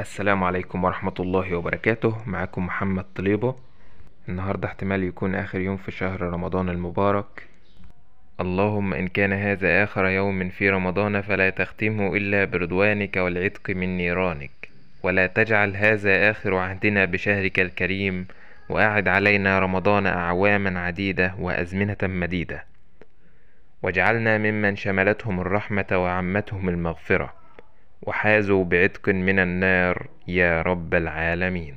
السلام عليكم ورحمة الله وبركاته معاكم محمد طليبة النهاردة احتمال يكون آخر يوم في شهر رمضان المبارك اللهم إن كان هذا آخر يوم في رمضان فلا تختمه إلا برضوانك والعتق من نيرانك ولا تجعل هذا آخر عهدنا بشهرك الكريم وأعد علينا رمضان أعواما عديدة وأزمنة مديدة واجعلنا ممن شملتهم الرحمة وعمتهم المغفرة وحازوا بعتق من النار يا رب العالمين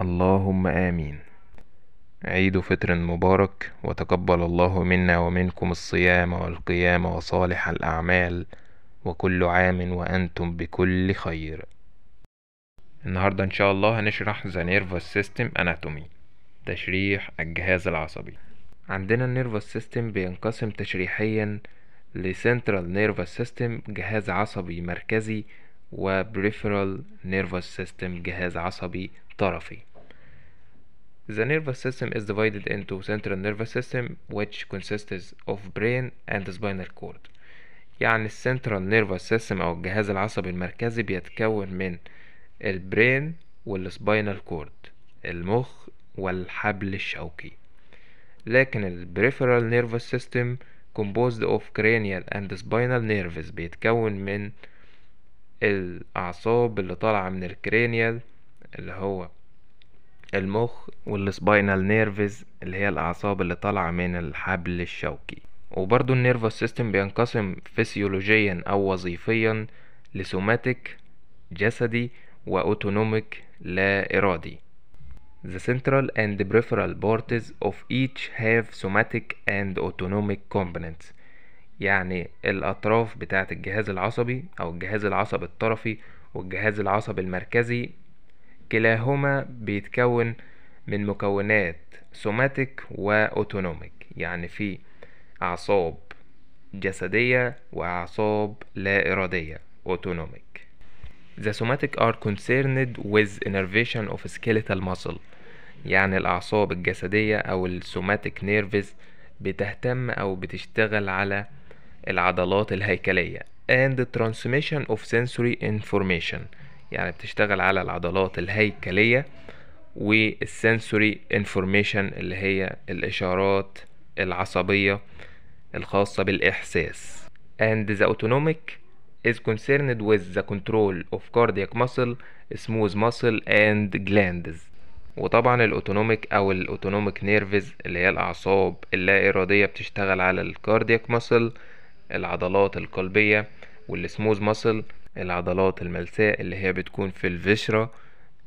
اللهم آمين عيد فطر مبارك وتقبل الله منا ومنكم الصيام والقيام وصالح الأعمال وكل عام وأنتم بكل خير النهاردة إن شاء الله هنشرح The Nervous System Anatomy تشريح الجهاز العصبي عندنا النيرفوس سيستم بينقسم تشريحيا لسنترال نيرفس سيستم جهاز عصبي مركزي وبريفرال نيرفس سيستم جهاز عصبي طرفي The nervous system is divided into central nervous system which consists of brain and spinal cord يعني السنترال nervous سيستم او الجهاز العصبي المركزي بيتكون من البرين والسباينال كورد المخ والحبل الشوكي لكن البريفرال نيرفس سيستم composed of cranial and spinal nerves بيتكون من الأعصاب اللي طالعة من الكرينيال اللي هو المخ والسباينال نيرفز اللي هي الأعصاب اللي طالعة من الحبل الشوكي وبرضو النيرفوس سيستم بينقسم فسيولوجيا أو وظيفيا لسوماتيك جسدي وأوتونوميك لا إرادي The central and peripheral parts of each have somatic and autonomic components يعني الأطراف بتاعة الجهاز العصبي أو الجهاز العصبي الطرفي والجهاز العصبي المركزي كلاهما بيتكون من مكونات سوماتيك وأوتونوميك يعني في أعصاب جسدية وأعصاب لا إرادية أوتونوميك The somatic are concerned with innervation of skeletal muscle يعني الأعصاب الجسدية أو السوماتيك نيرفز بتهتم أو بتشتغل على العضلات الهيكلية and the transmission of sensory information يعني بتشتغل على العضلات الهيكلية والسنسوري انفورميشن اللي هي الإشارات العصبية الخاصة بالإحساس and the autonomic is concerned with the control of cardiac muscle, smooth muscle and glands وطبعا الاوتونوميك او الاوتونوميك نيرفز اللي هي الاعصاب اللا اراديه بتشتغل على الكاردياك ماسل العضلات القلبيه والسموز ماسل العضلات الملساء اللي هي بتكون في الفشرة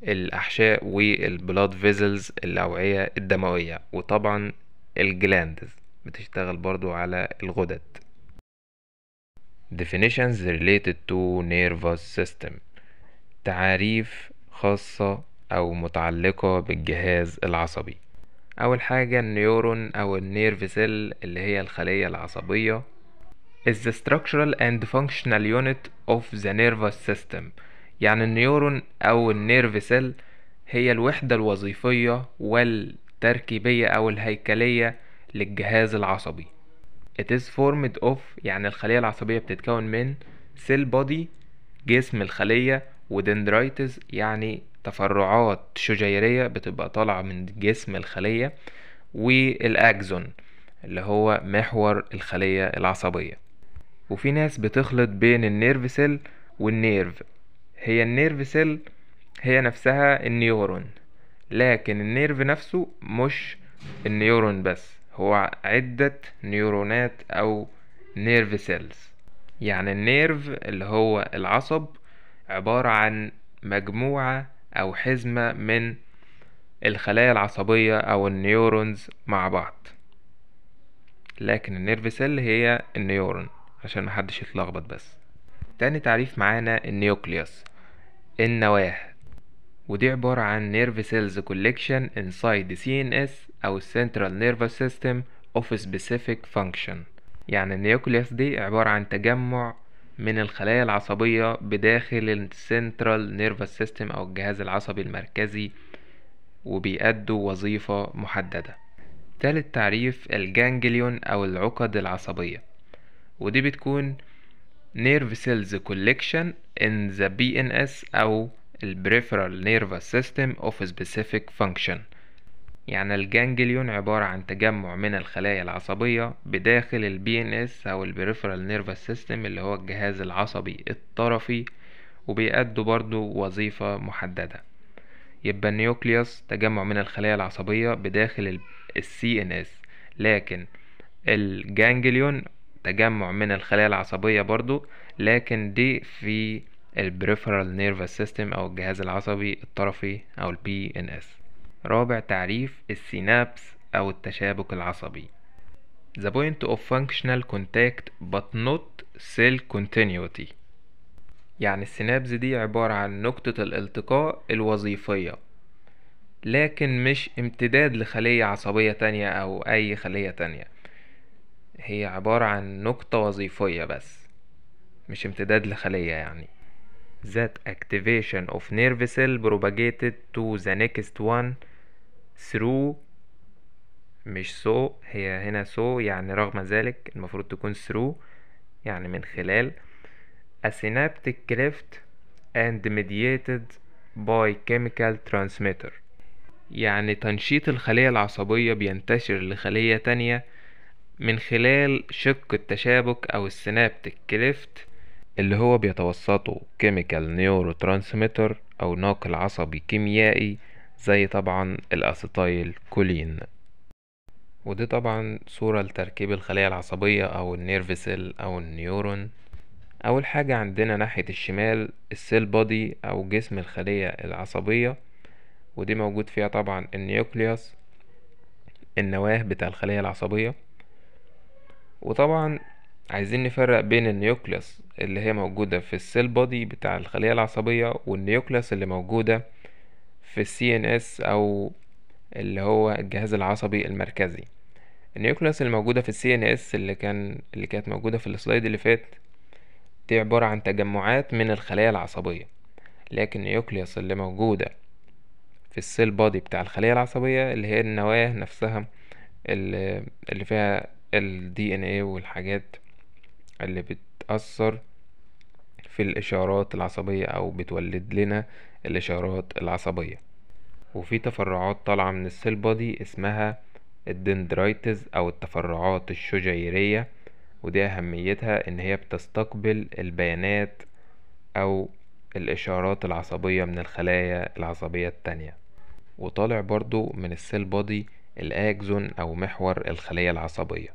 الأحشاء والبلاد فيزلز الأوعية الدموية وطبعا الجلاندز بتشتغل برضو على الغدد Definitions related to nervous system تعاريف خاصة أو متعلقة بالجهاز العصبي أول حاجة النيورون أو النيرف سيل اللي هي الخلية العصبية is the structural and functional unit of the nervous system يعني النيورون أو النيرف سيل هي الوحدة الوظيفية والتركيبية أو الهيكلية للجهاز العصبي It is formed of يعني الخلية العصبية بتتكون من cell body جسم الخلية ودندرايتس يعني تفرعات شجيرية بتبقى طالعة من جسم الخلية والأكزون اللي هو محور الخلية العصبية وفي ناس بتخلط بين النيرف سيل والنيرف هي النيرف سيل هي نفسها النيورون لكن النيرف نفسه مش النيورون بس هو عدة نيورونات أو نيرف سيلز يعني النيرف اللي هو العصب عبارة عن مجموعة أو حزمة من الخلايا العصبية أو النيورونز مع بعض لكن النيرف سيل هي النيورون عشان محدش يتلخبط بس تاني تعريف معانا النيوكليوس النواة ودي عبارة عن نيرف سيلز كوليكشن انسايد سي ان اس او السنترال نيرف سيستم اوف سبيسيفيك فانكشن يعني النيوكليوس دي عبارة عن تجمع من الخلايا العصبية بداخل السنترال نيرفس سيستم أو الجهاز العصبي المركزي وبيأدوا وظيفة محددة تالت تعريف الجانجليون أو العقد العصبية ودي بتكون nerve cells collection in the اس أو البريفرال nervous system of سبيسيفيك specific function يعني الجانجليون عبارة عن تجمع من الخلايا العصبية بداخل الـ BNS أو الـ Peripheral Nervous System اللي هو الجهاز العصبي الطرفي وبيأدوا برضو وظيفة محددة يبقى النيوكليوس تجمع من الخلايا العصبية بداخل الـ CNS لكن الجانجليون تجمع من الخلايا العصبية برضو لكن دي في البريفرال نيرفس سيستم أو الجهاز العصبي الطرفي أو البي ان اس رابع تعريف السينابس أو التشابك العصبي The point of functional contact but not cell continuity يعني السينابس دي عبارة عن نقطة الالتقاء الوظيفية لكن مش امتداد لخلية عصبية تانية أو أي خلية تانية هي عبارة عن نقطة وظيفية بس مش امتداد لخلية يعني that activation of nerve cell propagated to the next one through مش سو هي هنا سو يعني رغم ذلك المفروض تكون through يعني من خلال a synaptic cleft and mediated by chemical transmitter يعني تنشيط الخلية العصبية بينتشر لخلية تانية من خلال شق التشابك أو السينابتيك كليفت اللي هو بيتوسطه كيميكال نيورو ترانسميتر أو ناقل عصبي كيميائي زي طبعا الاسيتايل كولين ودي طبعا صورة لتركيب الخلية العصبية او النيرفسل او النيورون اول حاجة عندنا ناحية الشمال السيل بودي او جسم الخلية العصبية ودي موجود فيها طبعا النيوكليوس النواه بتاع الخلية العصبية وطبعا عايزين نفرق بين النيوكليوس اللي هي موجودة في السيل بودي بتاع الخلية العصبية والنيوكليوس اللي موجودة في السي ان اس او اللي هو الجهاز العصبي المركزي النيوكليوس الموجودة في السي ان اس اللي كان اللي كانت موجودة في السلايد اللي فات دي عبارة عن تجمعات من الخلايا العصبية لكن النيوكليوس اللي موجودة في السيل بودي بتاع الخلية العصبية اللي هي النواة نفسها اللي فيها الدي ان والحاجات اللي بتأثر في الإشارات العصبية أو بتولد لنا الإشارات العصبية وفي تفرعات طالعة من السيل بادي اسمها الدندرايتز أو التفرعات الشجيرية ودي أهميتها إن هي بتستقبل البيانات أو الإشارات العصبية من الخلايا العصبية التانية وطالع برضو من السيل بادي الأكزون أو محور الخلية العصبية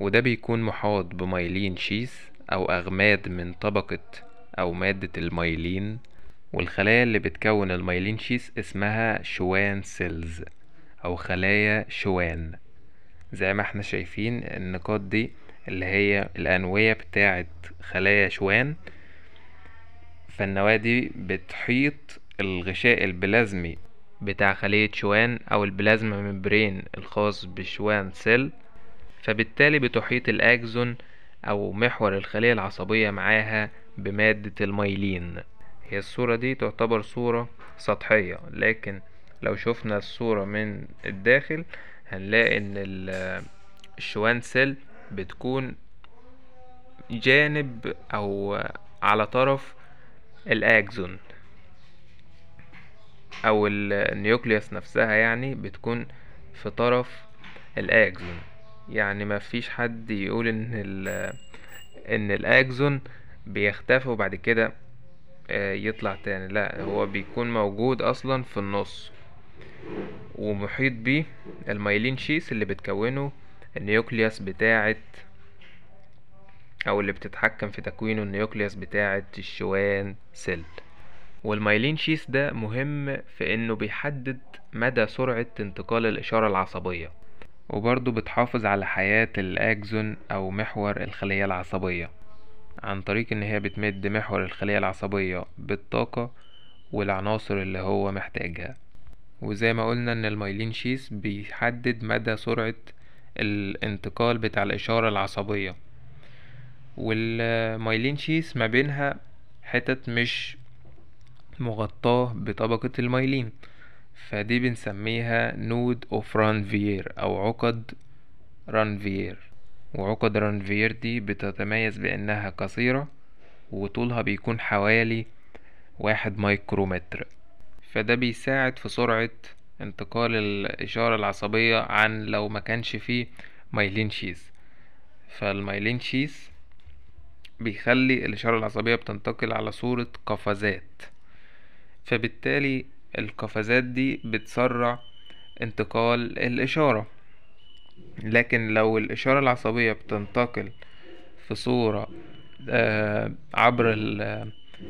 وده بيكون محاط بميلين شيس أو أغماد من طبقة أو مادة الميلين والخلايا اللي بتكون المايلين شيس اسمها شوان سيلز أو خلايا شوان زي ما احنا شايفين النقاط دي اللي هي الأنوية بتاعة خلايا شوان فالنواة دي بتحيط الغشاء البلازمي بتاع خلية شوان أو البلازما ميمبرين الخاص بشوان سيل فبالتالي بتحيط الأجزون أو محور الخلية العصبية معاها بمادة الميلين هي الصورة دي تعتبر صورة سطحية لكن لو شفنا الصورة من الداخل هنلاقي ان الشوان سيل بتكون جانب او على طرف الاكزون او النيوكليوس نفسها يعني بتكون في طرف الاكزون يعني ما فيش حد يقول ان ال ان الاكزون بيختفي وبعد كده آه، يطلع تاني لا هو بيكون موجود اصلا في النص ومحيط بيه المايلين شيس اللي بتكونه النيوكليوس بتاعه او اللي بتتحكم في تكوينه النيوكليوس بتاعه الشوان سيل والمايلين شيس ده مهم في انه بيحدد مدى سرعة انتقال الاشارة العصبية وبرضه بتحافظ على حياة الاكزون او محور الخلية العصبية عن طريق ان هي بتمد محور الخلية العصبية بالطاقة والعناصر اللي هو محتاجها وزي ما قلنا ان المايلين شيس بيحدد مدى سرعة الانتقال بتاع الاشارة العصبية والمايلين شيس ما بينها حتت مش مغطاة بطبقة المايلين فدي بنسميها نود اوف رانفير او عقد رانفير وعقد رانفيردي بتتميز بأنها قصيرة وطولها بيكون حوالي واحد مايكرومتر فده بيساعد في سرعة انتقال الإشارة العصبية عن لو ما كانش فيه فالمايلين شيز بيخلي الإشارة العصبية بتنتقل على صورة قفزات فبالتالي القفزات دي بتسرع انتقال الإشارة لكن لو الإشارة العصبية بتنتقل في صورة آه، عبر آه،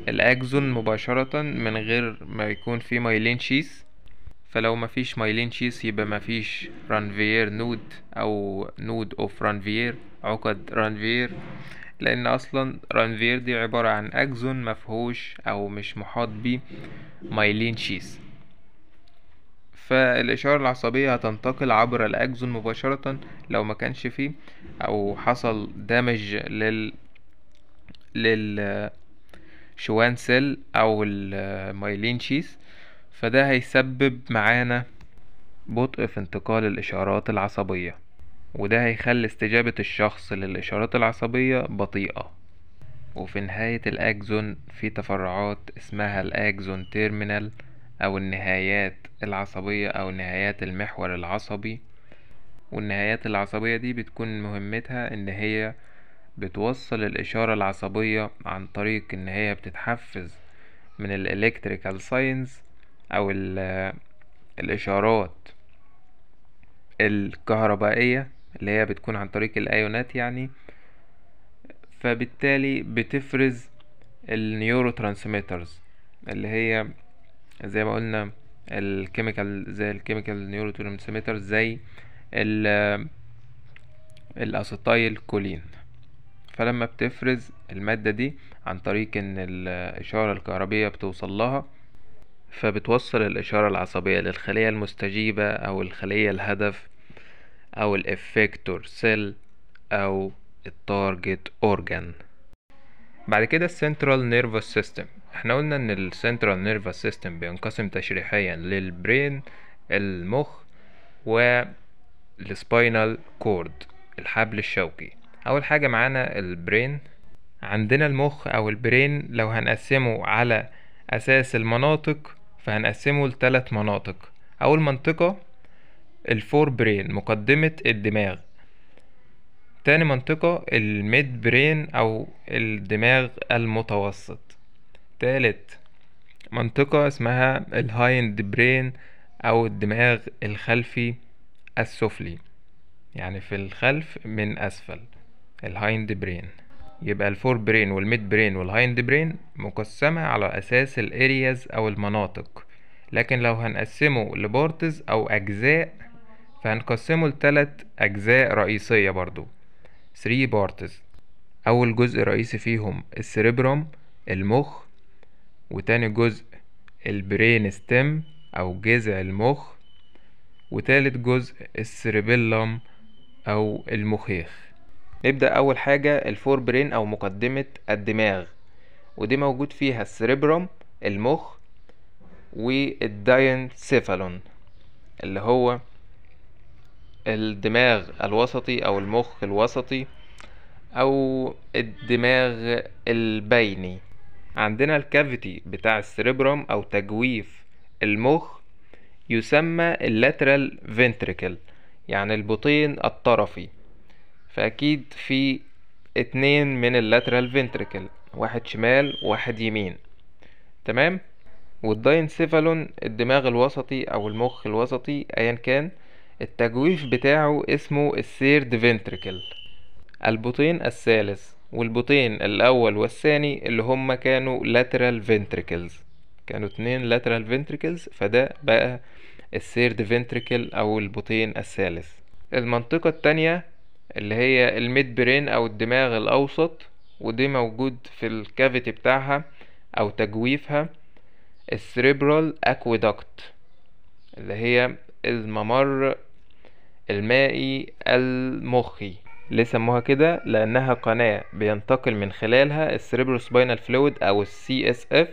الأكزون مباشرة من غير ما يكون في مايلين شيس فلو مفيش مايلين شيس يبقى مفيش رانفير نود أو نود أوف رانفير عقد رانفير لأن أصلا رانفير دي عبارة عن أكزون مفهوش أو مش محاط بيه مايلين شيس فالإشارة العصبية هتنتقل عبر الأكزون مباشرة لو ما كانش فيه أو حصل دامج لل لل شوان سيل أو المايلين شيس فده هيسبب معانا بطء في انتقال الإشارات العصبية وده هيخلي استجابة الشخص للإشارات العصبية بطيئة وفي نهاية الأكزون في تفرعات اسمها الأكزون تيرمينال أو النهايات العصبية أو نهايات المحور العصبي والنهايات العصبية دي بتكون مهمتها إن هي بتوصل الإشارة العصبية عن طريق إن هي بتتحفز من الإلكتريكال ساينز أو الإشارات الكهربائية اللي هي بتكون عن طريق الأيونات يعني فبالتالي بتفرز النيورو ترانسميترز اللي هي زي ما قلنا الكيميكال زي الكيميكال نيوروترانسميتر زي ال الاسيتايل كولين فلما بتفرز المادة دي عن طريق ان الاشارة الكهربية بتوصل لها فبتوصل الاشارة العصبية للخلية المستجيبة او الخلية الهدف او الافكتور سيل او التارجت اورجان بعد كده السنترال نيرفوس سيستم احنا قلنا ان السنترال نيرفوس سيستم بينقسم تشريحيا للبرين المخ والسباينال كورد الحبل الشوكي اول حاجه معانا البرين عندنا المخ او البرين لو هنقسمه على اساس المناطق فهنقسمه لثلاث مناطق اول منطقه الفور برين مقدمه الدماغ تاني منطقة الميد برين أو الدماغ المتوسط تالت منطقة اسمها الهايند برين أو الدماغ الخلفي السفلي يعني في الخلف من أسفل الهايند برين يبقى الفور برين والميد برين والهايند برين مقسمة على أساس الارياز أو المناطق لكن لو هنقسمه لبورتز أو أجزاء فهنقسمه لتلات أجزاء رئيسية برضو 3 بارتز أول جزء رئيسي فيهم السريبروم المخ وتاني جزء البرين ستيم أو جذع المخ وتالت جزء السريبيلوم أو المخيخ نبدأ أول حاجة الفور برين أو مقدمة الدماغ ودي موجود فيها السريبروم المخ والداينسيفالون اللي هو الدماغ الوسطي او المخ الوسطي او الدماغ البيني عندنا الكافيتي بتاع السريبرم او تجويف المخ يسمى اللاترال فنتريكل يعني البطين الطرفي فأكيد في اتنين من اللاترال فنتريكل واحد شمال واحد يمين تمام والداينسيفالون الدماغ الوسطي او المخ الوسطي ايا كان التجويف بتاعه اسمه السيرد فينتريكل البطين الثالث والبطين الأول والثاني اللي هما كانوا lateral ventricles كانوا اتنين lateral ventricles فده بقى السيرد فينتريكل أو البطين الثالث المنطقة التانية اللي هي الميد برين أو الدماغ الأوسط ودي موجود في الكافيتي بتاعها أو تجويفها السريبرال أكويدكت اللي هي الممر المائي المخي ليه سموها كده لانها قناة بينتقل من خلالها سباينال فلويد او السي اس اف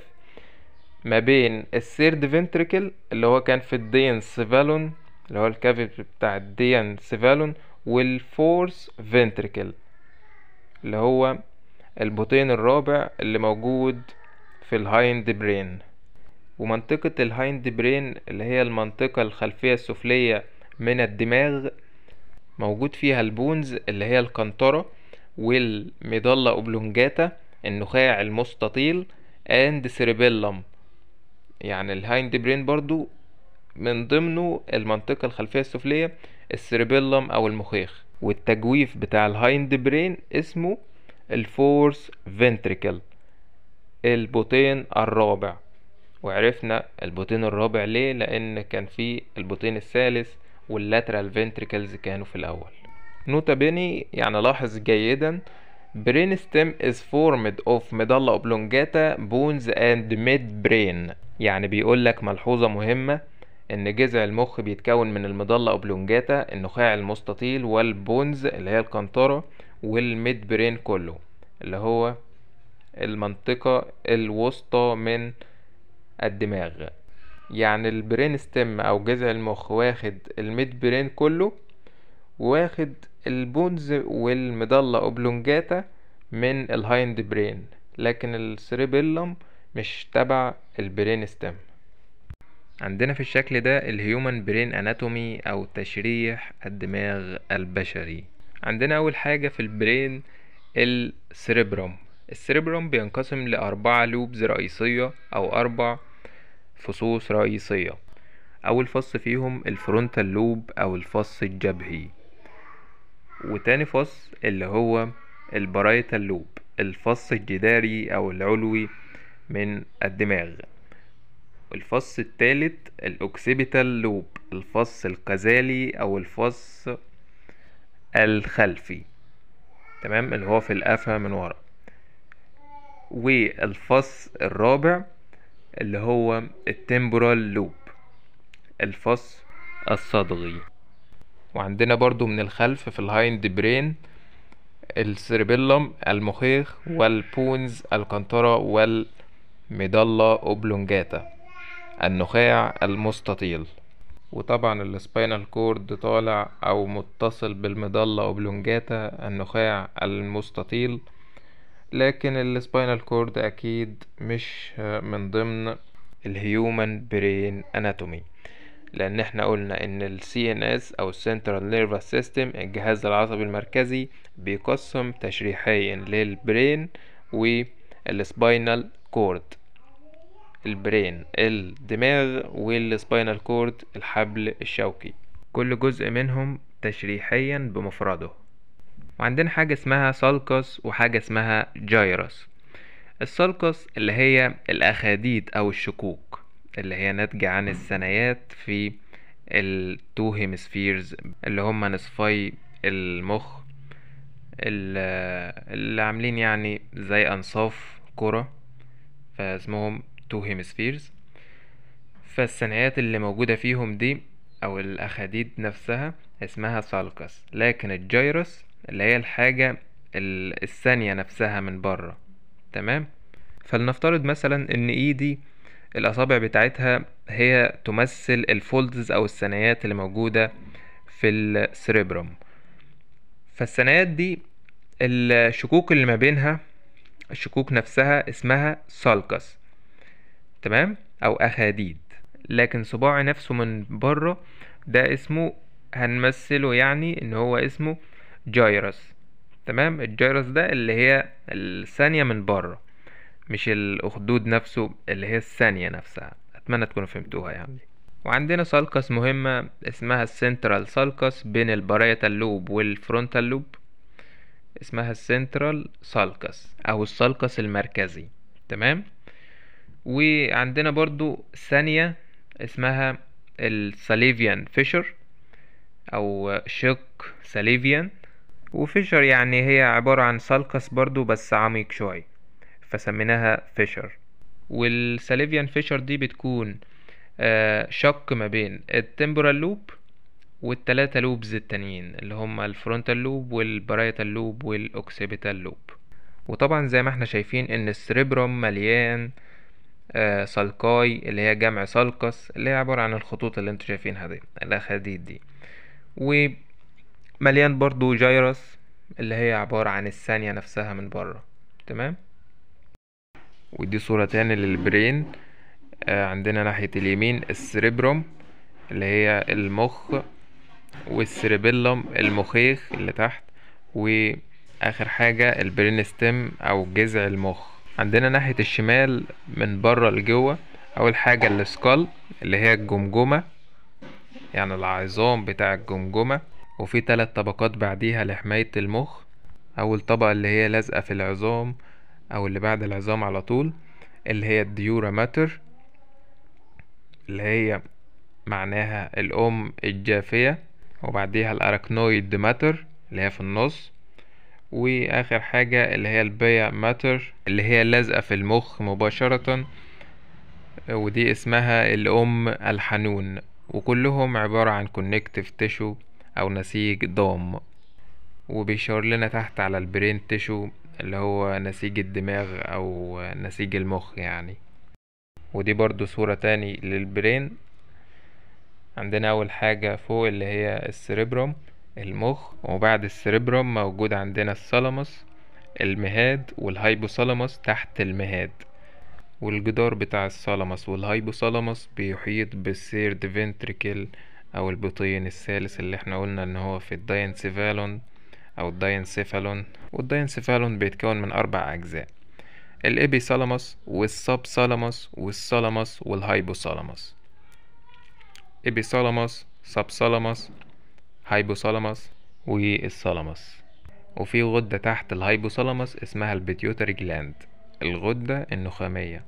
ما بين السيرد فنتريكل اللي هو كان في الدين سيفالون اللي هو الكافي بتاع الدين سيفالون والفورس فنتريكل اللي هو البطين الرابع اللي موجود في الهايند برين ومنطقة الهايند برين اللي هي المنطقة الخلفية السفلية من الدماغ موجود فيها البونز اللي هي القنطرة والمضلة اوبلونجاتا النخاع المستطيل and cerebellum يعني الهايند برين برضو من ضمنه المنطقة الخلفية السفلية السيريبيلم او المخيخ والتجويف بتاع الهايند برين اسمه الفورس فنتريكل البوتين الرابع وعرفنا البوتين الرابع ليه لان كان في البوتين الثالث واللاترال فينتريكلز كانوا في الأول نوتا بيني يعني لاحظ جيدا برين ستيم is formed of ميدالا oblongata bones and ميد برين يعني بيقول لك ملحوظة مهمة ان جذع المخ بيتكون من المضلة اوبلونجاتا النخاع المستطيل والبونز اللي هي القنطرة والميد برين كله اللي هو المنطقة الوسطى من الدماغ يعني البرين ستيم او جذع المخ واخد الميد برين كله واخد البونز والمضلة اوبلونجاتا من الهايند برين لكن السريبيلوم مش تبع البرين ستيم عندنا في الشكل ده الهيومن برين اناتومي او تشريح الدماغ البشري عندنا اول حاجة في البرين السريبروم السريبروم بينقسم لأربعة لوبز رئيسية او اربع فصوص رئيسية أول فص فيهم الفرونتال لوب أو الفص الجبهي وتاني فص اللي هو البرايتال لوب الفص الجداري أو العلوي من الدماغ الفص الثالث الأوكسيبيتال لوب الفص القزالي أو الفص الخلفي تمام اللي هو في القفا من ورا والفص الرابع اللي هو التمبورال لوب الفص الصدغي وعندنا برضو من الخلف في الهايند برين السيربيلوم المخيخ والبونز القنطرة والميدالة أوبلونجاتا النخاع المستطيل وطبعا السباينال كورد طالع أو متصل بالميدالة أوبلونجاتا النخاع المستطيل لكن السباينال كورد اكيد مش من ضمن الهيومن برين اناتومي لان احنا قلنا ان ان اس او السنترال Nervous System الجهاز العصبي المركزي بيقسم تشريحيا للبرين والسباينال كورد البرين الدماغ والسباينال كورد الحبل الشوكي كل جزء منهم تشريحيا بمفرده وعندنا حاجة اسمها سالكس وحاجة اسمها جايروس السالكس اللي هي الأخاديد أو الشقوق اللي هي ناتجة عن الثنايات في التو هيمسفيرز اللي هما نصفي المخ اللي عاملين يعني زي أنصاف كرة فاسمهم تو هيمسفيرز فالثنايات اللي موجودة فيهم دي أو الأخاديد نفسها اسمها سالكس لكن الجيروس اللي هي الحاجة الثانية نفسها من بره تمام فلنفترض مثلا ان ايدي الاصابع بتاعتها هي تمثل الفولدز او الثنايات اللي موجودة في السريبروم فالثنايات دي الشكوك اللي ما بينها الشكوك نفسها اسمها سالكس تمام او اخاديد لكن صباعي نفسه من بره ده اسمه هنمثله يعني ان هو اسمه جايروس تمام الجايروس ده اللي هي الثانية من بره مش الأخدود نفسه اللي هي الثانية نفسها أتمنى تكونوا فهمتوها يعني وعندنا سالكس مهمة اسمها السنترال سالكس بين البريتال لوب والفرونتال لوب اسمها السنترال سالكس أو السالكس المركزي تمام وعندنا برضو ثانية اسمها الساليفيان فيشر أو شق ساليفيان وفيشر يعني هي عبارة عن سالكس برضو بس عميق شوية فسميناها فيشر والساليفيان فيشر دي بتكون آه، شق ما بين التمبرال لوب والتلاتة لوبز التانيين اللي هما الفرونتال لوب والبرايتال لوب والاوكسيبيتال لوب وطبعا زي ما احنا شايفين ان السريبروم مليان آه سالكاي اللي هي جمع سالكس اللي هي عبارة عن الخطوط اللي انتوا شايفينها دي الاخاديد دي مليان برضو جايروس اللي هي عبارة عن الثانية نفسها من بره تمام ودي صورة تاني للبرين آه عندنا ناحية اليمين السريبروم اللي هي المخ والسريبيلم المخيخ اللي تحت واخر حاجة البرين ستيم او جذع المخ عندنا ناحية الشمال من بره لجوه اول حاجة السكال اللي هي الجمجمة يعني العظام بتاع الجمجمة وفي تلات طبقات بعديها لحماية المخ أول طبقة اللي هي لازقة في العظام أو اللي بعد العظام على طول اللي هي الديورا ماتر اللي هي معناها الأم الجافية وبعديها الأراكنويد ماتر اللي هي في النص وآخر حاجة اللي هي البيا ماتر اللي هي لازقة في المخ مباشرة ودي اسمها الأم الحنون وكلهم عبارة عن كونكتيف تيشو أو نسيج ضام وبيشاور لنا تحت على البرين تيشو اللي هو نسيج الدماغ أو نسيج المخ يعني ودي برضو صورة تاني للبرين عندنا أول حاجة فوق اللي هي السريبروم المخ وبعد السريبروم موجود عندنا السلامس المهاد والهايبوسالاموس تحت المهاد والجدار بتاع الثالاموس والهايبوسالاموس بيحيط بالسيرد فينتريكل او البطين الثالث اللي احنا قلنا ان هو في الداينسيفالون او الداينسيفالون والداينسيفالون بيتكون من اربع اجزاء الابيسالاموس والسبثالاموس والسالاموس والهايبوسالاموس ابيسالاموس سبثالاموس هايبوسالاموس والسالاموس وفي غدة تحت الهايبوسالاموس اسمها البيتيوتري جلاند الغدة النخامية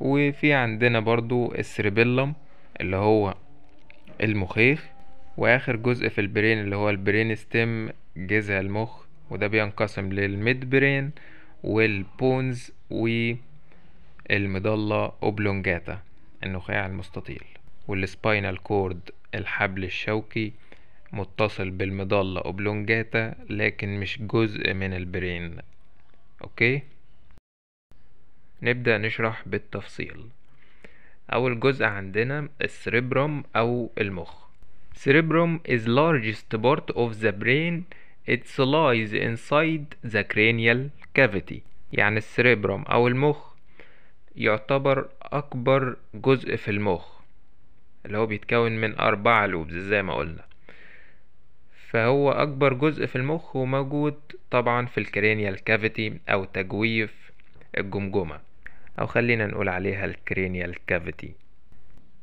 وفي عندنا برضو السريبيلوم اللي هو المخيخ واخر جزء في البرين اللي هو البرين ستيم جذع المخ وده بينقسم للميد برين والبونز والمضلة اوبلونجاتا النخاع المستطيل والسباينال كورد الحبل الشوكي متصل بالمضلة اوبلونجاتا لكن مش جزء من البرين اوكي نبدأ نشرح بالتفصيل أول جزء عندنا السريبروم أو المخ cerebrum is largest part of the brain it lies inside the cranial cavity يعني السريبروم أو المخ يعتبر أكبر جزء في المخ اللي هو بيتكون من أربعة لوبز زي ما قلنا فهو أكبر جزء في المخ وموجود طبعا في الكرينيال كافيتي أو تجويف الجمجمة أو خلينا نقول عليها الكرينيال كافيتي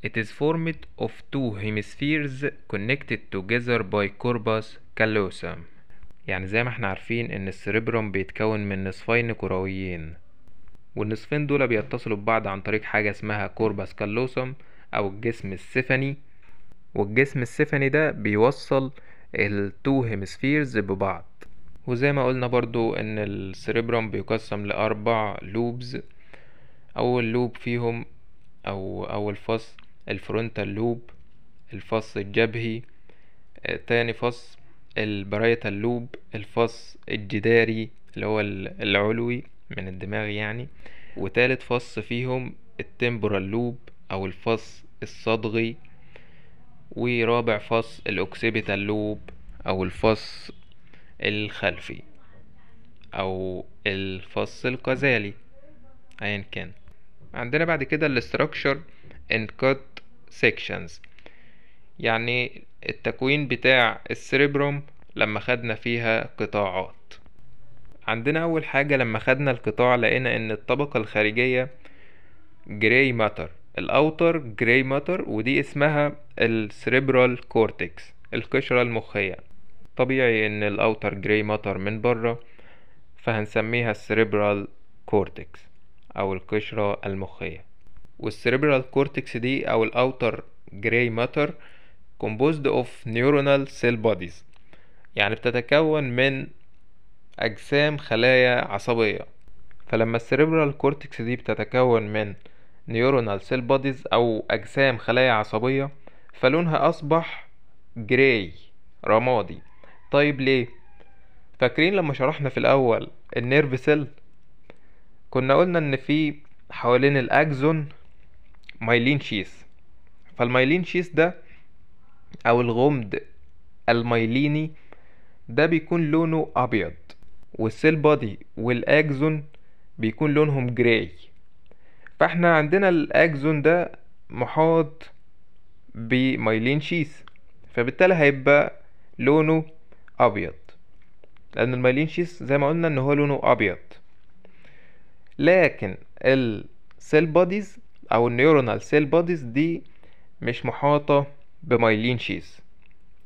It is formed of two hemispheres connected together by corpus callosum يعني زي ما احنا عارفين ان السريبروم بيتكون من نصفين كرويين والنصفين دول بيتصلوا ببعض عن طريق حاجة اسمها corpus callosum او الجسم السفني والجسم السفني ده بيوصل التو هيمسفيرز ببعض وزي ما قلنا برضو ان السريبروم بيقسم لاربع لوبز اول لوب فيهم او اول فص الفرونتال لوب الفص الجبهي آه، تاني فص البرايتال لوب الفص الجداري اللي هو العلوي من الدماغ يعني وتالت فص فيهم التمبرال لوب او الفص الصدغي ورابع فص الاوكسيبيتال لوب او الفص الخلفي او الفص القزالي ايا كان عندنا بعد كده الاستراكشر and cut sections يعني التكوين بتاع السريبروم لما خدنا فيها قطاعات عندنا أول حاجة لما خدنا القطاع لقينا إن الطبقة الخارجية جراي ماتر الأوتر جراي ماتر ودي اسمها السريبرال كورتكس القشرة المخية طبيعي إن الأوتر جراي ماتر من بره فهنسميها السريبرال كورتكس أو القشرة المخية والسيريبرال كورتكس دي أو الأوتر جراي ماتر كومبوزد اوف نيورونال سيل بوديز يعني بتتكون من أجسام خلايا عصبية فلما السيريبرال كورتكس دي بتتكون من نيورونال سيل بوديز أو أجسام خلايا عصبية فلونها أصبح جراي رمادي طيب ليه؟ فاكرين لما شرحنا في الأول النيرف سيل كنا قلنا ان في حوالين الاكزون مايلين شيس فالمايلين شيس ده او الغمد المايليني ده بيكون لونه ابيض والسيل بادي والاكزون بيكون لونهم جراي فاحنا عندنا الاكزون ده محاط بمايلين شيس فبالتالي هيبقى لونه ابيض لان المايلين شيس زي ما قلنا ان هو لونه ابيض لكن السيل بوديز او النيورونال سيل بوديز دي مش محاطة بمايلين شيز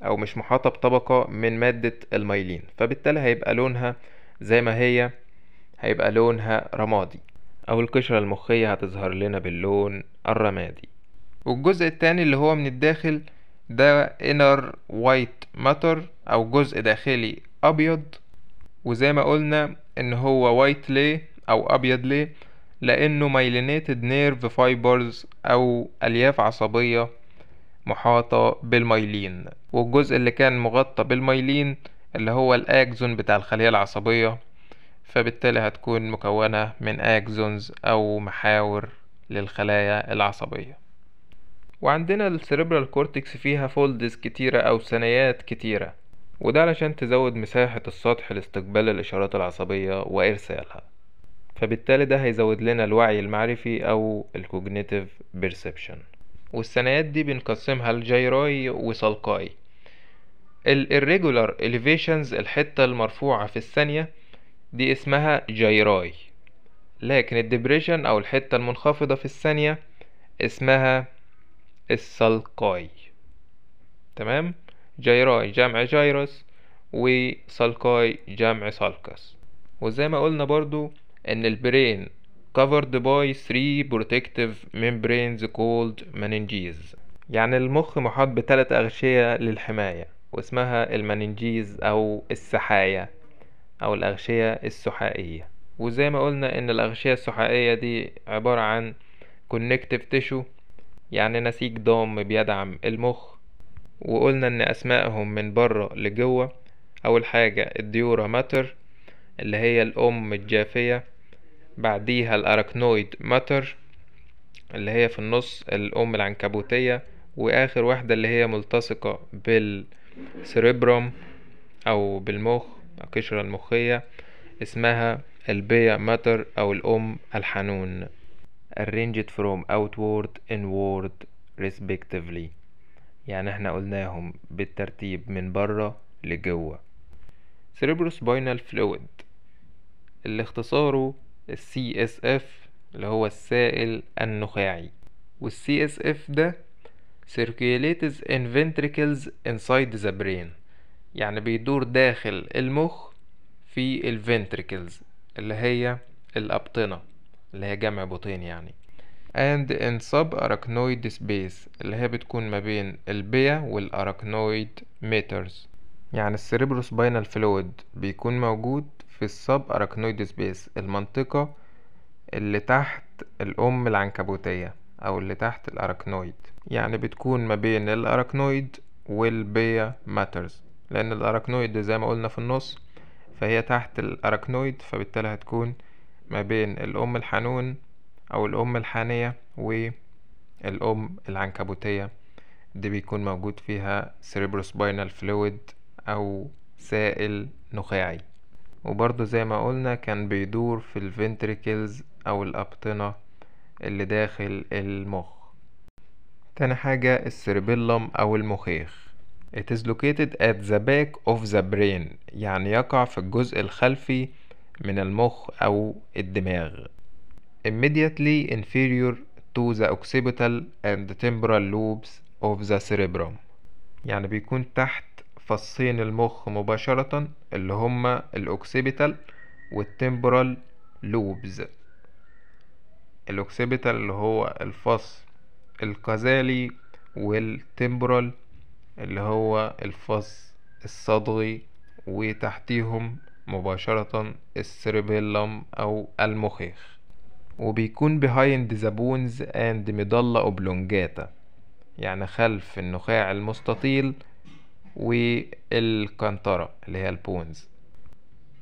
او مش محاطة بطبقة من مادة المايلين فبالتالي هيبقى لونها زي ما هي هيبقى لونها رمادي او القشرة المخية هتظهر لنا باللون الرمادي والجزء التاني اللي هو من الداخل ده inner white matter او جزء داخلي ابيض وزي ما قلنا ان هو white ليه أو أبيض ليه؟ لأنه مايلينيتد نيرف فايبرز أو ألياف عصبية محاطة بالميلين والجزء اللي كان مغطى بالميلين اللي هو الأكزون بتاع الخلية العصبية فبالتالي هتكون مكونة من أكزونز أو محاور للخلايا العصبية وعندنا السيربرال كورتكس فيها فولدز كتيرة أو ثنايات كتيرة وده علشان تزود مساحة السطح لاستقبال الإشارات العصبية وإرسالها فبالتالي ده هيزود لنا الوعي المعرفي أو الكوجنيتيف بيرسبشن والثنايات دي بنقسمها لجيراي وسلقائي الريجولار اليفيشنز الحتة المرفوعة في الثانية دي اسمها جيراي لكن الدبريشن أو الحتة المنخفضة في الثانية اسمها السلقاي تمام جيراي جمع جيروس وسلقاي جمع صلقس وزي ما قلنا برضو ان البرين covered by three protective membranes called meninges يعني المخ محاط بثلاث أغشية للحماية واسمها المننجيز أو السحايا أو الأغشية السحائية وزي ما قلنا إن الأغشية السحائية دي عبارة عن connective tissue يعني نسيج ضام بيدعم المخ وقلنا إن أسمائهم من بره لجوه أول حاجة الديورا ماتر اللي هي الأم الجافية بعديها الأراكنويد ماتر اللي هي في النص الأم العنكبوتية وآخر واحدة اللي هي ملتصقة بالسريبروم أو بالمخ القشرة المخية اسمها البيا ماتر أو الأم الحنون arranged from outward inward respectively يعني احنا قلناهم بالترتيب من بره لجوه cerebrospinal fluid اللي اختصاره السي اس اف اللي هو السائل النخاعي والسي اس اف ده circulates in ventricles inside the brain يعني بيدور داخل المخ في الفنتركلز اللي هي الأبطنة اللي هي جمع بطين يعني and in subarachnoid space اللي هي بتكون ما بين البيا والأراكنويد ميترز يعني السيريبرو فلويد بيكون موجود في السب أراكنويد سبيس المنطقة اللي تحت الأم العنكبوتية أو اللي تحت الأراكنويد يعني بتكون ما بين الأراكنويد والبيا ماترز لأن الأراكنويد زي ما قلنا في النص فهي تحت الأراكنويد فبالتالي هتكون ما بين الأم الحنون أو الأم الحانية والأم العنكبوتية دي بيكون موجود فيها cerebrospinal فلويد أو سائل نخاعي وبرضو زي ما قلنا كان بيدور في الفنتريكلز أو الأبطنة اللي داخل المخ تاني حاجة السيربيلم أو المخيخ It is located at the back of the brain يعني يقع في الجزء الخلفي من المخ أو الدماغ immediately inferior to the occipital and temporal lobes of the cerebrum يعني بيكون تحت فصين المخ مباشرة اللي هما الأوكسيبيتال والتمبرال لوبز الأوكسيبيتال اللي هو الفص القزالي والتمبرال اللي هو الفص الصدغي وتحتيهم مباشرة السيربيلم أو المخيخ وبيكون behind the bones and medulla oblongata يعني خلف النخاع المستطيل والقنطرة اللي هي البونز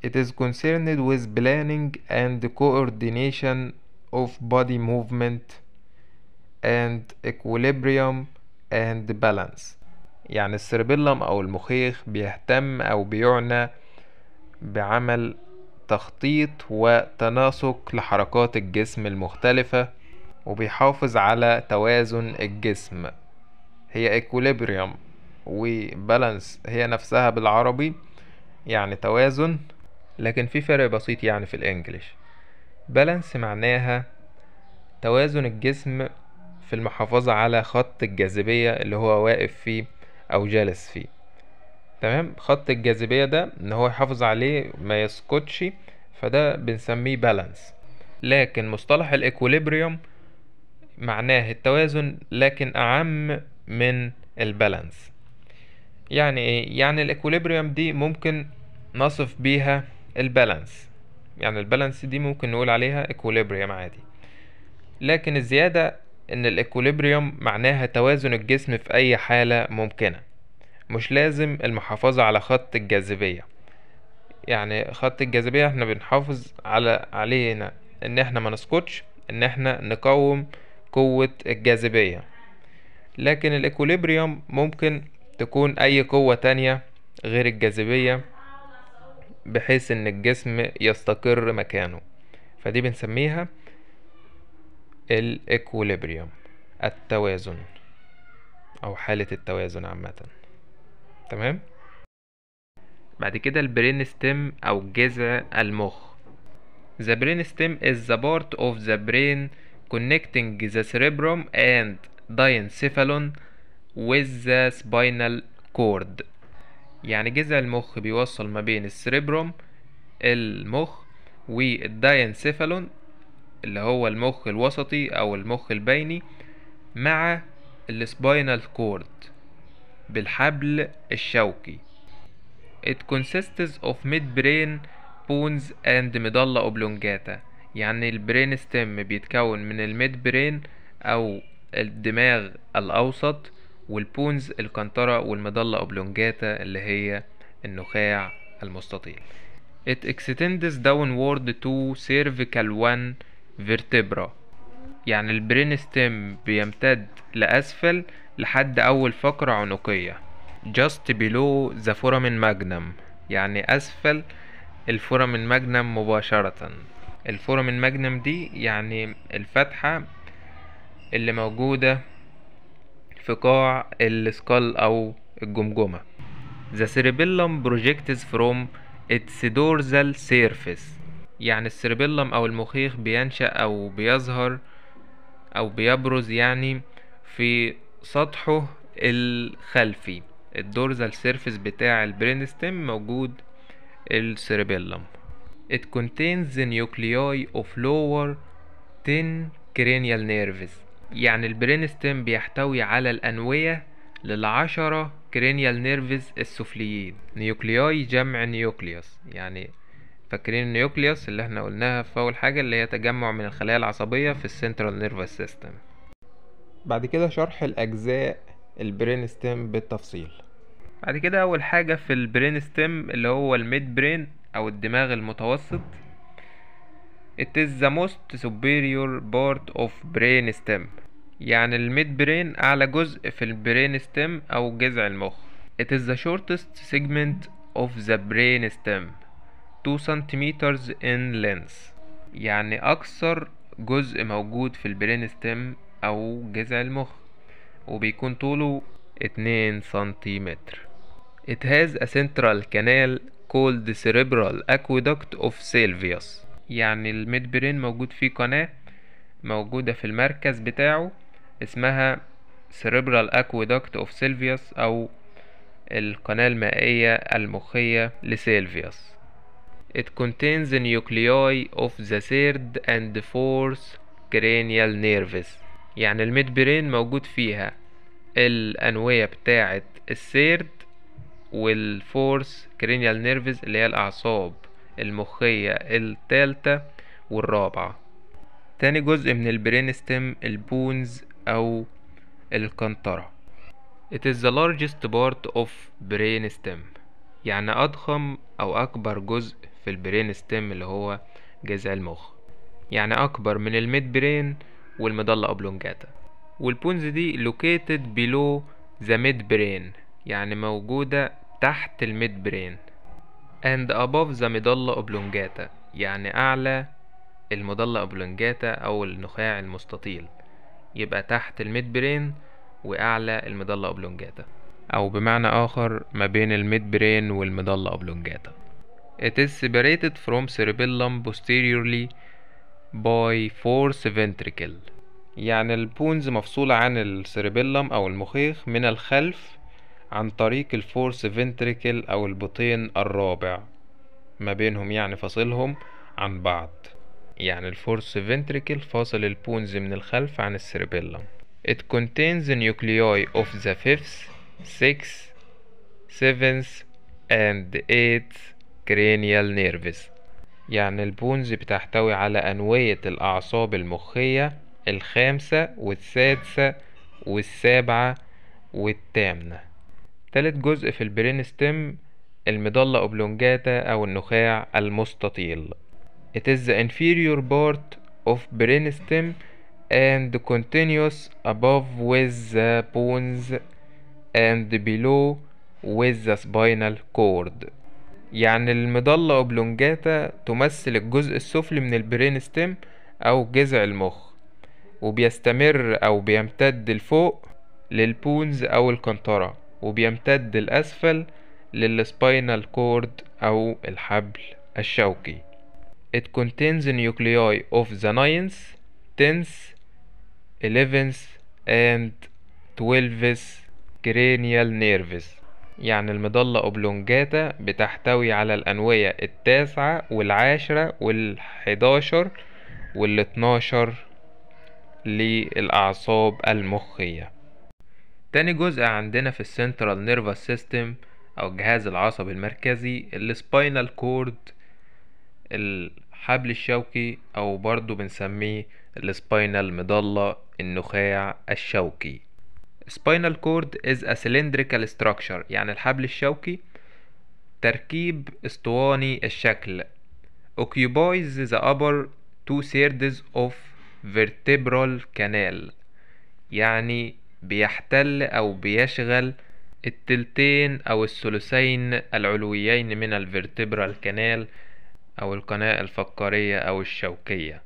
It is concerned with planning and coordination of body movement and equilibrium and balance يعني السيربيلم أو المخيخ بيهتم أو بيعنى بعمل تخطيط وتناسق لحركات الجسم المختلفة وبيحافظ على توازن الجسم هي equilibrium وبالانس هي نفسها بالعربي يعني توازن لكن في فرق بسيط يعني في الانجليش بالانس معناها توازن الجسم في المحافظة على خط الجاذبية اللي هو واقف فيه أو جالس فيه تمام خط الجاذبية ده إن هو يحافظ عليه ما يسقطش فده بنسميه بالانس لكن مصطلح الإكوليبريوم معناه التوازن لكن أعم من البالانس يعني ايه يعني الاكوليبريم دي ممكن نصف بيها البالانس يعني البالانس دي ممكن نقول عليها اكوليبريم عادي لكن الزيادة ان الاكوليبريم معناها توازن الجسم في اي حالة ممكنة مش لازم المحافظة على خط الجاذبية يعني خط الجاذبية احنا بنحافظ على علينا ان احنا ما نسكتش ان احنا نقوم قوة الجاذبية لكن الاكوليبريم ممكن تكون أي قوة تانية غير الجاذبية بحيث إن الجسم يستقر مكانه فدي بنسميها الإكوليبريوم التوازن أو حالة التوازن عامة تمام بعد كده البرين ستيم أو جذع المخ The brain stem is the part of the brain connecting the cerebrum and diencephalon with the spinal cord يعني جذع المخ بيوصل ما بين السريبروم المخ والداينسيفالون اللي هو المخ الوسطي او المخ البيني مع السباينال كورد بالحبل الشوكي it consists of midbrain bones and medulla oblongata يعني البرين ستيم بيتكون من الميد برين او الدماغ الاوسط والبونز القنطرة والمظلة أوبلونجاتا اللي هي النخاع المستطيل It extends downward to cervical one vertebra يعني البرين ستيم بيمتد لأسفل لحد أول فقرة عنقية just below the foramen magnum يعني أسفل الفورامن ماجنم مباشرة الفورامن ماجنم دي يعني الفتحة اللي موجودة في قاع السكال أو الجمجمة The cerebellum projects from its dorsal surface يعني السيربيلم أو المخيخ بينشأ أو بيظهر أو بيبرز يعني في سطحه الخلفي الدورزال سيرفيس بتاع البرينستيم موجود السيربيلم It contains the nuclei of lower 10 cranial nerves يعني البرين ستيم بيحتوي على الأنوية للعشرة كرينيال نيرفز السفليين نيوكلياي جمع نيوكليوس يعني فاكرين النيوكليوس اللي احنا قلناها في أول حاجة اللي هي تجمع من الخلايا العصبية في السنترال نيرفس سيستم بعد كده شرح الأجزاء البرين ستيم بالتفصيل بعد كده أول حاجة في البرين ستيم اللي هو الميد برين أو الدماغ المتوسط It is the most superior part of brain stem يعني الميد برين أعلى جزء في البرين ستيم أو جذع المخ It is the shortest segment of the brain stem 2 centimeters in length يعني أكثر جزء موجود في البرين ستيم أو جذع المخ وبيكون طوله 2 سنتيمتر It has a central canal called cerebral aqueduct of Sylvius يعني الميد برين موجود فيه قناة موجودة في المركز بتاعه اسمها cerebral aqueduct of sylvius أو القناة المائية المخية لسيلفيوس It contains the nuclei of the third and fourth cranial nerves يعني الميد برين موجود فيها الأنوية بتاعة السيرد والفورث cranial nerves اللي هي الأعصاب المخية التالتة والرابعة تاني جزء من البرين ستيم البونز أو القنطرة It is the largest part of stem يعني أضخم أو أكبر جزء في البرين ستيم اللي هو جذع المخ يعني أكبر من الميد برين والمضلة أبلونجاتا والبونز دي located below the mid brain يعني موجودة تحت الميد برين and above the medulla oblongata يعني أعلى المضلة أبلونجاتا أو النخاع المستطيل يبقى تحت الميد برين وأعلى المضلة أبلونجاتا أو بمعنى آخر ما بين الميد برين والمضلة أبلونجاتا It is separated from cerebellum posteriorly by fourth ventricle يعني البونز مفصولة عن السيربيلم أو المخيخ من الخلف عن طريق الفورس فنتريكل أو البطين الرابع ما بينهم يعني فاصلهم عن بعض يعني الفورس فنتريكل فاصل البونز من الخلف عن السيربيلا It contains nuclei of the fifth, sixth, seventh and eighth cranial nerves يعني البونز بتحتوي على أنوية الأعصاب المخية الخامسة والسادسة والسابعة والثامنة تالت جزء في البرين ستيم المضلة أوبلونجاتا أو النخاع المستطيل It is the inferior part of brain stem and continuous above with the bones and below with the spinal cord يعني المضلة أوبلونجاتا تمثل الجزء السفلي من البرين ستيم أو جذع المخ وبيستمر أو بيمتد لفوق للبونز أو القنطرة وبيمتد الأسفل للسباينال كورد أو الحبل الشوكي It contains nuclei of the 9th, 10th, 11th and 12th cranial nerves يعني المظلة أوبلونجاتا بتحتوي على الأنوية التاسعة والعاشرة والحداشر والاتناشر للأعصاب المخية تاني جزء عندنا في السنترال نيرفس سيستم او الجهاز العصبي المركزي السباينال كورد الحبل الشوكي او برضو بنسميه السباينال مضلة النخاع الشوكي spinal cord is a cylindrical structure يعني الحبل الشوكي تركيب اسطواني الشكل occupies the upper two thirds of vertebral canal يعني بيحتل أو بيشغل التلتين أو الثلثين العلويين من الفيرتبرا الكنال أو القناة الفقرية أو الشوكية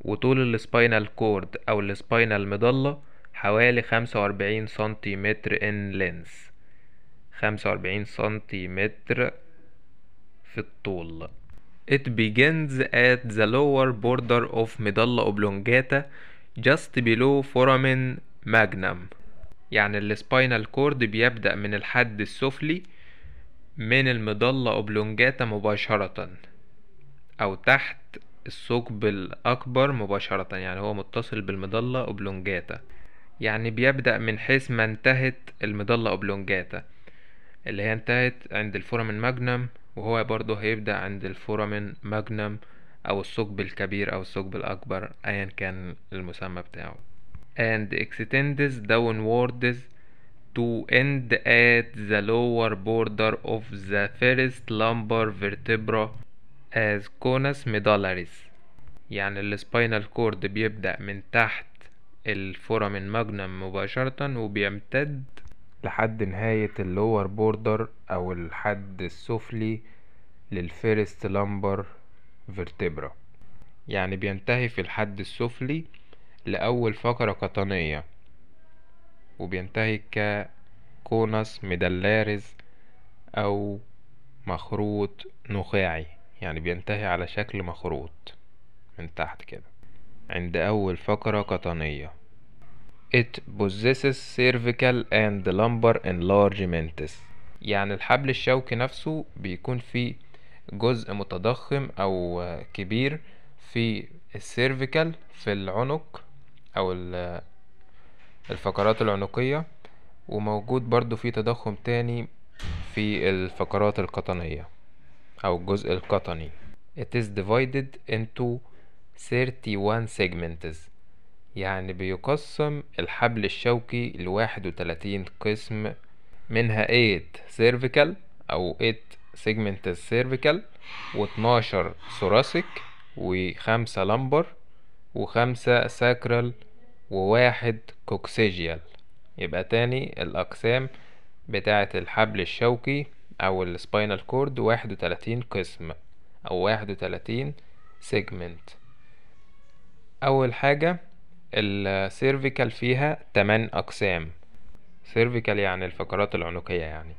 وطول السباينال كورد أو السباينال مضلة حوالي خمسة وأربعين سنتيمتر إن لينس خمسة وأربعين سنتيمتر في الطول It begins at the lower border of medulla oblongata just below foramen ماجنم يعني السباينال كورد بيبدأ من الحد السفلي من المضلة أوبلونجاتا مباشرة أو تحت الثقب الأكبر مباشرة يعني هو متصل بالمضلة أوبلونجاتا يعني بيبدأ من حيث ما انتهت المضلة أوبلونجاتا اللي هي انتهت عند الفورامن ماجنم وهو برضه هيبدأ عند الفورامن ماجنم أو الثقب الكبير أو الثقب الأكبر أيا كان المسمى بتاعه and extends downwards to end at the lower border of the first lumbar vertebra as conus medullaris يعني السباينال كورد بيبدأ من تحت الفورامين ماجنم مباشرة وبيمتد لحد نهاية اللور بوردر أو الحد السفلي للفيرست لامبر فيرتبرا يعني بينتهي في الحد السفلي لأول فقرة قطنية وبينتهي ككونس ميدلارز أو مخروط نخاعي يعني بينتهي على شكل مخروط من تحت كده عند أول فقرة قطنية It possesses cervical and lumbar enlargements يعني الحبل الشوكي نفسه بيكون فيه جزء متضخم أو كبير في السيرفيكال في العنق او الفقرات العنقية وموجود برضو في تضخم تاني في الفقرات القطنية او الجزء القطني it is divided into 31 segments يعني بيقسم الحبل الشوكي ل 31 قسم منها 8 cervical او 8 segments cervical و12 thoracic و 5 lumbar وخمسة ساكرال وواحد كوكسيجيال يبقى تاني الأقسام بتاعة الحبل الشوكي أو السباينال كورد واحد وتلاتين قسم أو واحد وتلاتين سيجمنت أول حاجة السيرفيكال فيها تمن أقسام سيرفيكال يعني الفقرات العنقية يعني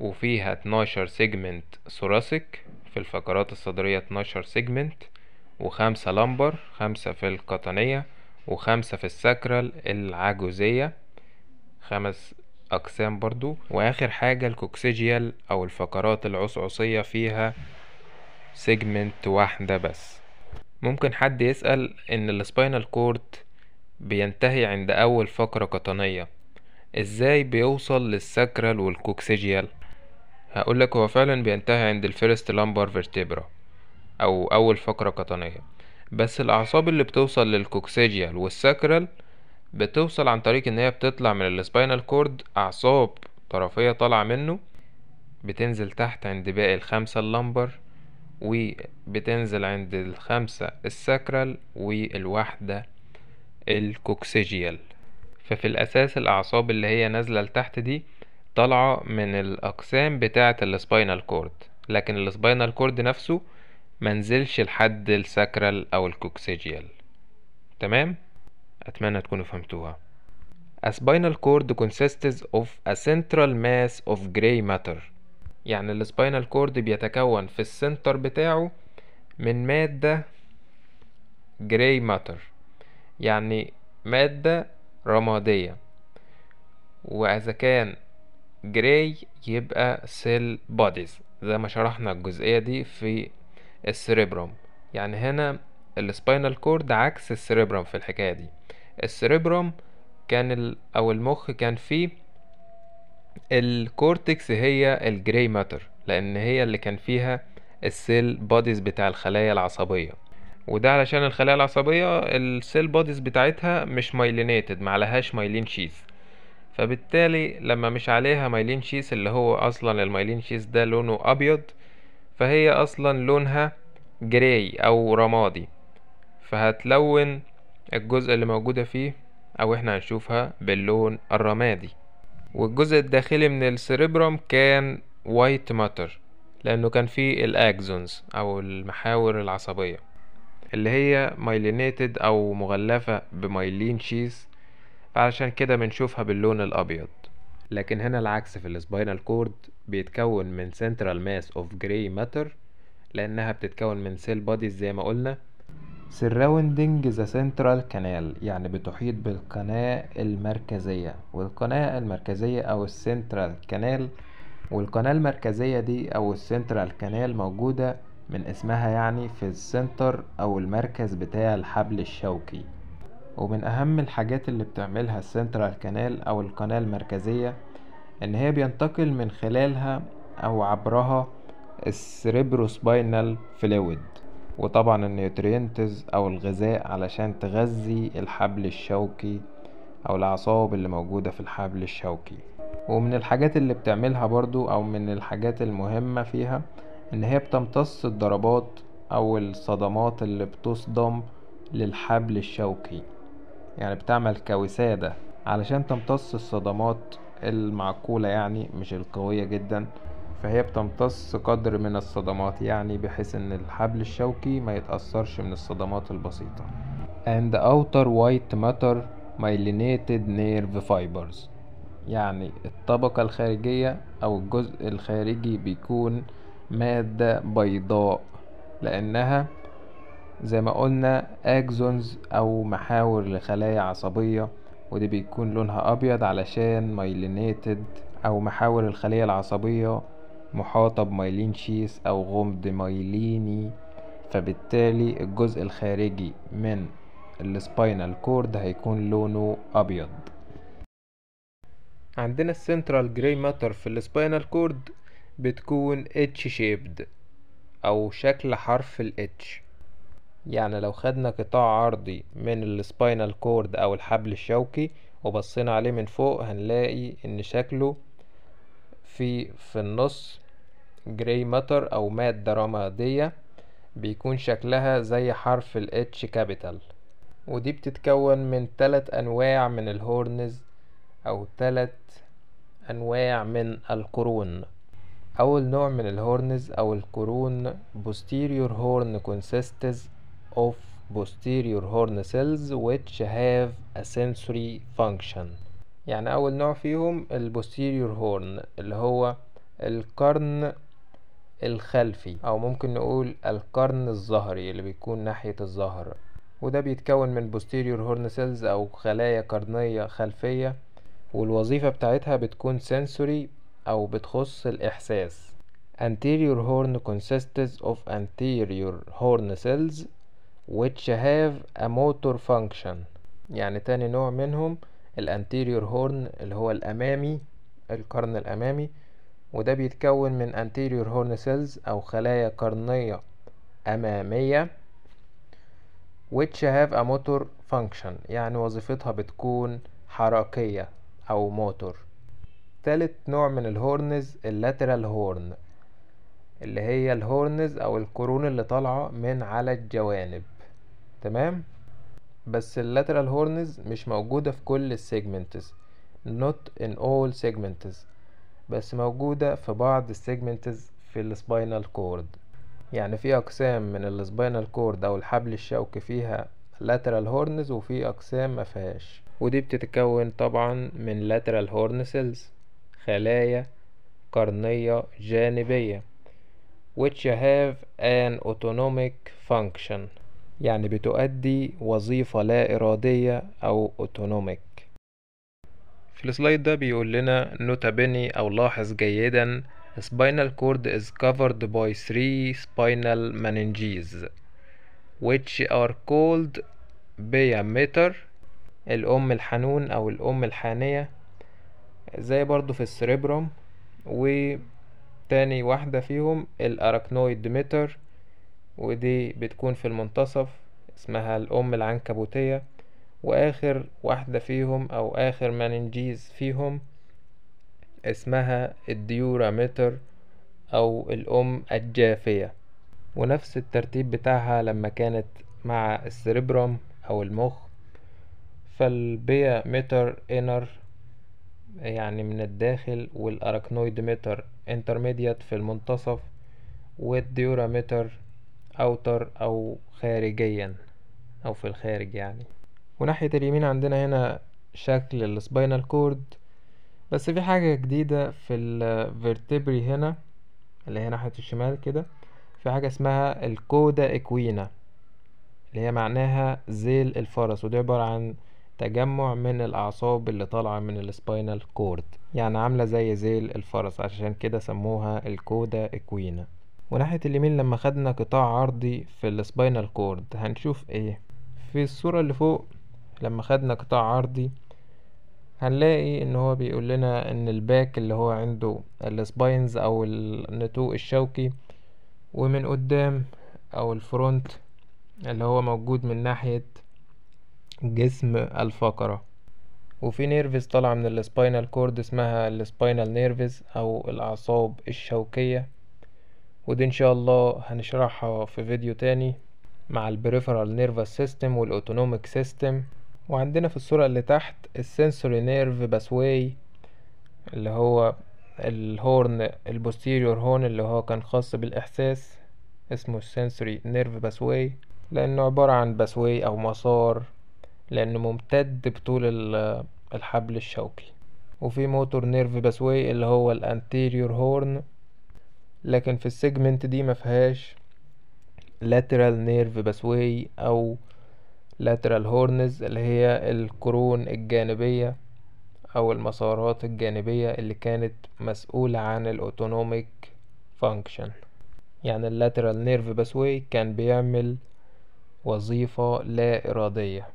وفيها اتناشر سيجمنت ثوراسيك في الفقرات الصدرية اتناشر سيجمنت وخمسة لمبر خمسة في القطنية وخمسة في الساكرال العجوزية خمس أقسام برضو وآخر حاجة الكوكسيجيال أو الفقرات العصعصية فيها سيجمنت واحدة بس ممكن حد يسأل إن السباينال كورد بينتهي عند أول فقرة قطنية إزاي بيوصل للساكرال والكوكسيجيال هقولك هو فعلا بينتهي عند الفيرست لامبر فيرتيبرا أو أول فقرة قطنية بس الأعصاب اللي بتوصل للكوكسيجيال والساكرال بتوصل عن طريق إن هي بتطلع من السباينال كورد أعصاب طرفية طالعة منه بتنزل تحت عند باقي الخمسة اللمبر وبتنزل عند الخمسة الساكرال والواحدة الكوكسيجيال ففي الأساس الأعصاب اللي هي نازلة لتحت دي طالعة من الأقسام بتاعة السباينال كورد لكن السباينال كورد نفسه منزلش لحد الساكرال او الكوكسيجيال تمام اتمنى تكونوا فهمتوها A spinal cord consists of a central mass of gray matter يعني السباينال كورد بيتكون في السنتر بتاعه من مادة gray matter يعني مادة رمادية وإذا كان gray يبقى cell bodies زي ما شرحنا الجزئية دي في السريبروم يعني هنا السباينال كورد عكس السريبروم في الحكاية دي السريبروم كان ال أو المخ كان فيه الكورتكس هي الجراي ماتر لأن هي اللي كان فيها السيل بوديز بتاع الخلايا العصبية وده علشان الخلايا العصبية السيل بوديز بتاعتها مش مايلينيتد معلهاش مايلين شيث فبالتالي لما مش عليها مايلين شيث اللي هو أصلا المايلين شيث ده لونه أبيض فهي اصلا لونها جراي او رمادي فهتلون الجزء اللي موجودة فيه او احنا هنشوفها باللون الرمادي والجزء الداخلي من السريبرم كان وايت ماتر لانه كان فيه الاكزونز او المحاور العصبية اللي هي مايلينيتد او مغلفة بمايلين شيز فعشان كده بنشوفها باللون الابيض لكن هنا العكس في السباينال كورد بيتكون من سنترال ماس اوف جراي ماتر لانها بتتكون من سيل بوديز زي ما قلنا surrounding the central canal يعني بتحيط بالقناة المركزية والقناة المركزية أو السنترال كانال والقناة المركزية دي أو السنترال كانال موجودة من اسمها يعني في السنتر أو المركز بتاع الحبل الشوكي ومن أهم الحاجات اللي بتعملها السنترال كانال أو القناة المركزية إن هي بينتقل من خلالها أو عبرها السريبروسباينال فلويد وطبعا النيوترينتز أو الغذاء علشان تغذي الحبل الشوكي أو الأعصاب اللي موجودة في الحبل الشوكي ومن الحاجات اللي بتعملها برضو أو من الحاجات المهمة فيها إن هي بتمتص الضربات أو الصدمات اللي بتصدم للحبل الشوكي يعني بتعمل كوسادة علشان تمتص الصدمات المعقولة يعني مش القوية جدا فهي بتمتص قدر من الصدمات يعني بحيث ان الحبل الشوكي ما يتأثرش من الصدمات البسيطة and outer white matter myelinated nerve fibers يعني الطبقة الخارجية أو الجزء الخارجي بيكون مادة بيضاء لأنها زي ما قلنا اكزونز او محاور لخلايا عصبية ودي بيكون لونها ابيض علشان مايلينيتد او محاور الخلية العصبية محاطة بمايلين شيس او غمض مايليني فبالتالي الجزء الخارجي من السباينال كورد هيكون لونه ابيض عندنا السنترال جراي ماتر في السباينال كورد بتكون اتش شيبد او شكل حرف الاتش يعني لو خدنا قطاع عرضي من السباينال كورد او الحبل الشوكي وبصينا عليه من فوق هنلاقي ان شكله في في النص جراي ماتر او مادة رمادية بيكون شكلها زي حرف الاتش كابيتال ودي بتتكون من تلات انواع من الهورنز او تلات انواع من القرون اول نوع من الهورنز او القرون posterior horn consistes of posterior horn cells which have a sensory function يعني أول نوع فيهم ال posterior horn اللي هو القرن الخلفي أو ممكن نقول القرن الظهري اللي بيكون ناحية الظهر وده بيتكون من posterior horn cells أو خلايا قرنية خلفية والوظيفة بتاعتها بتكون sensory أو بتخص الإحساس anterior horn consists of anterior horn cells which have a motor function يعني تاني نوع منهم ال anterior horn اللي هو الأمامي القرن الأمامي وده بيتكون من anterior horn cells أو خلايا قرنية أمامية which have a motor function يعني وظيفتها بتكون حركية أو موتور تالت نوع من الهورنز اللاترال هورن اللي هي الهورنز أو القرون اللي طالعة من على الجوانب تمام بس اللاترال هورنز مش موجودة في كل السيجمنتز not in all segments بس موجودة في بعض السيجمنتز في السباينال كورد يعني في أقسام من السباينال كورد أو الحبل الشوكي فيها lateral هورنز وفي أقسام مفيهاش ودي بتتكون طبعا من lateral horn cells خلايا قرنية جانبية which have an autonomic function يعني بتؤدي وظيفة لا إرادية أو أوتونوميك في السلايد ده بيقول لنا نوتابني أو لاحظ جيدا spinal cord is covered by three spinal meninges which are called paimeter الأم الحنون أو الأم الحانية زي برضو في السريبروم وتاني واحدة فيهم الأراكنويد ميتر ودي بتكون في المنتصف اسمها الأم العنكبوتية وآخر واحدة فيهم أو آخر مننجيز فيهم اسمها الديوراميتر أو الأم الجافية ونفس الترتيب بتاعها لما كانت مع السريبرم أو المخ فالبيا متر انر يعني من الداخل والأراكنويد ميتر انترميديات في المنتصف والديوراميتر أوتر أو خارجيا أو في الخارج يعني وناحية اليمين عندنا هنا شكل السباينال كورد بس في حاجة جديدة في الفيرتبري هنا اللي هي ناحية الشمال كده في حاجة اسمها الكودا إكوينا اللي هي معناها زيل الفرس ودي عبارة عن تجمع من الأعصاب اللي طالعة من السباينال كورد يعني عاملة زي زيل الفرس عشان كده سموها الكودا إكوينا وناحية اليمين لما خدنا قطاع عرضي في السباينال كورد هنشوف ايه في الصورة اللي فوق لما خدنا قطاع عرضي هنلاقي ان هو بيقول لنا ان الباك اللي هو عنده السباينز او النتوء الشوكي ومن قدام او الفرونت اللي هو موجود من ناحية جسم الفقرة وفي نيرفز طالعة من السباينال كورد اسمها السباينال نيرفز او الاعصاب الشوكية ودي ان شاء الله هنشرحها في فيديو تاني مع البريفرال نيرفس سيستم والاوتونوميك سيستم وعندنا في الصورة اللي تحت السنسوري نيرف باسواي اللي هو الهورن البوستيريور هورن اللي هو كان خاص بالإحساس اسمه السنسوري نيرف باسواي لأنه عبارة عن باسواي أو مسار لأنه ممتد بطول الحبل الشوكي وفي موتور نيرف باسواي اللي هو الانتيريور هورن لكن في السيجمنت دي مفيهاش lateral nerve pathway او lateral horns اللي هي القرون الجانبية او المسارات الجانبية اللي كانت مسؤولة عن الاوتونوميك فانكشن يعني اللاترال نيرف بسوي كان بيعمل وظيفة لا إرادية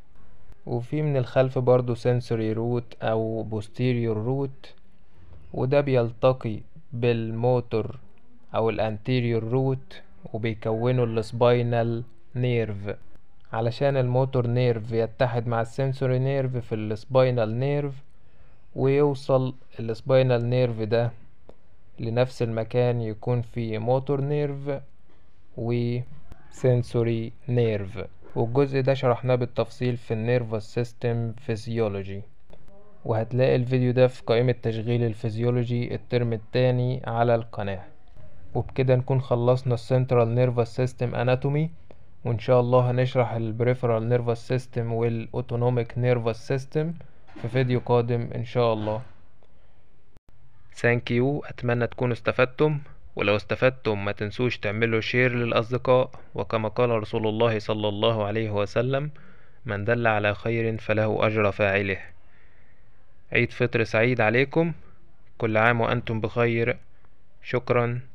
وفي من الخلف برضو سنسوري روت أو بوستيريور روت وده بيلتقي بالموتور او الانتيريور روت وبيكونوا السباينال نيرف علشان الموتور نيرف يتحد مع السنسوري نيرف في السباينال نيرف ويوصل السباينال نيرف ده لنفس المكان يكون فيه موتور نيرف وسنسوري نيرف والجزء ده شرحناه بالتفصيل في النيرف سيستم فيزيولوجي وهتلاقي الفيديو ده في قائمة تشغيل الفيزيولوجي الترم التاني على القناة وبكده نكون خلصنا السنترال نيرفس سيستم اناتومي وان شاء الله هنشرح البريفرال نيرفس سيستم والاوتونوميك نيرفس سيستم في فيديو قادم ان شاء الله ثانك يو اتمنى تكونوا استفدتم ولو استفدتم ما تنسوش تعملوا شير للاصدقاء وكما قال رسول الله صلى الله عليه وسلم من دل على خير فله اجر فاعله عيد فطر سعيد عليكم كل عام وانتم بخير شكرا